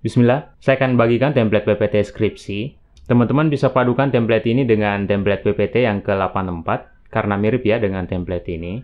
Bismillah, saya akan bagikan template PPT skripsi. Teman-teman bisa padukan template ini dengan template PPT yang ke-84 karena mirip ya dengan template ini.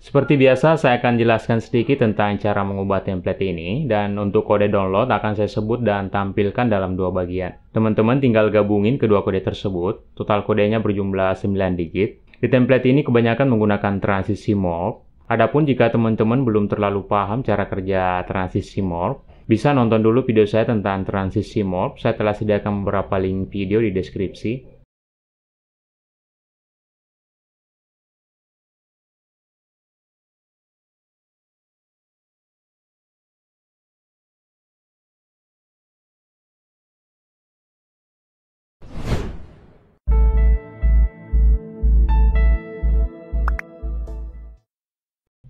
Seperti biasa, saya akan jelaskan sedikit tentang cara mengubah template ini dan untuk kode download akan saya sebut dan tampilkan dalam dua bagian. Teman-teman tinggal gabungin kedua kode tersebut, total kodenya berjumlah 9 digit. Di template ini kebanyakan menggunakan transisi morph. Adapun jika teman-teman belum terlalu paham cara kerja transisi morph, bisa nonton dulu video saya tentang transisi morph, saya telah sediakan beberapa link video di deskripsi.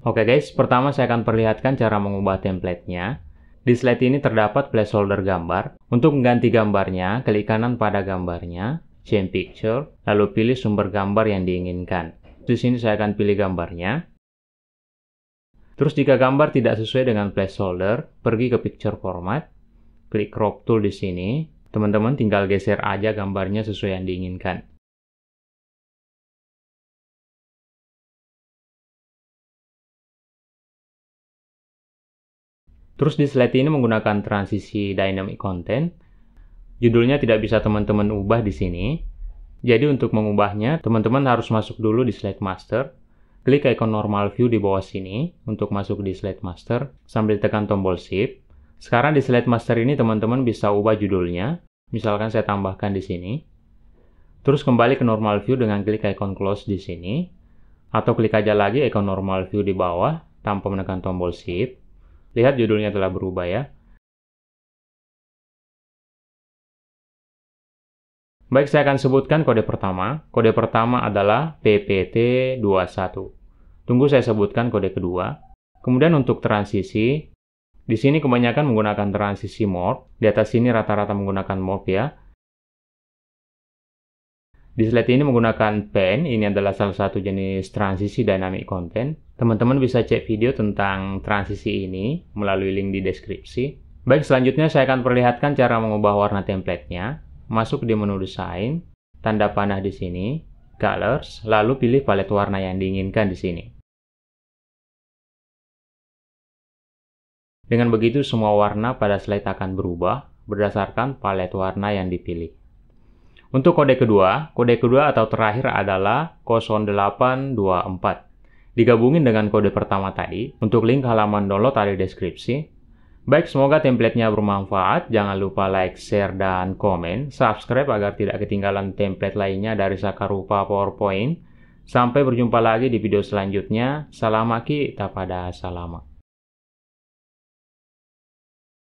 Oke guys, pertama saya akan perlihatkan cara mengubah templatenya. Di slide ini terdapat placeholder gambar. Untuk mengganti gambarnya, klik kanan pada gambarnya, change picture, lalu pilih sumber gambar yang diinginkan. Di sini saya akan pilih gambarnya. Terus jika gambar tidak sesuai dengan placeholder, pergi ke picture format, klik crop tool di sini. Teman-teman tinggal geser aja gambarnya sesuai yang diinginkan. Terus di slide ini menggunakan transisi dynamic content. Judulnya tidak bisa teman-teman ubah di sini. Jadi untuk mengubahnya, teman-teman harus masuk dulu di Slide Master. Klik ikon normal view di bawah sini untuk masuk di Slide Master sambil tekan tombol Shift. Sekarang di Slide Master ini teman-teman bisa ubah judulnya. Misalkan saya tambahkan di sini. Terus kembali ke normal view dengan klik ikon close di sini. Atau klik aja lagi ikon normal view di bawah tanpa menekan tombol Shift. Lihat judulnya telah berubah ya. Baik, saya akan sebutkan kode pertama. Kode pertama adalah PPT21. Tunggu saya sebutkan kode kedua. Kemudian untuk transisi, di sini kebanyakan menggunakan transisi morph. Di atas sini rata-rata menggunakan morph ya. Di slide ini menggunakan pen, ini adalah salah satu jenis transisi dynamic content. Teman-teman bisa cek video tentang transisi ini melalui link di deskripsi. Baik, selanjutnya saya akan perlihatkan cara mengubah warna template-nya. Masuk di menu desain, tanda panah di sini, colors, lalu pilih palet warna yang diinginkan di sini. Dengan begitu semua warna pada slide akan berubah berdasarkan palet warna yang dipilih. Untuk kode kedua, kode kedua atau terakhir adalah 0824. Digabungin dengan kode pertama tadi, untuk link halaman download ada di deskripsi. Baik, semoga templatenya bermanfaat. Jangan lupa like, share, dan komen. Subscribe agar tidak ketinggalan template lainnya dari Sakarupa PowerPoint. Sampai berjumpa lagi di video selanjutnya. Salam aki, pada salamak.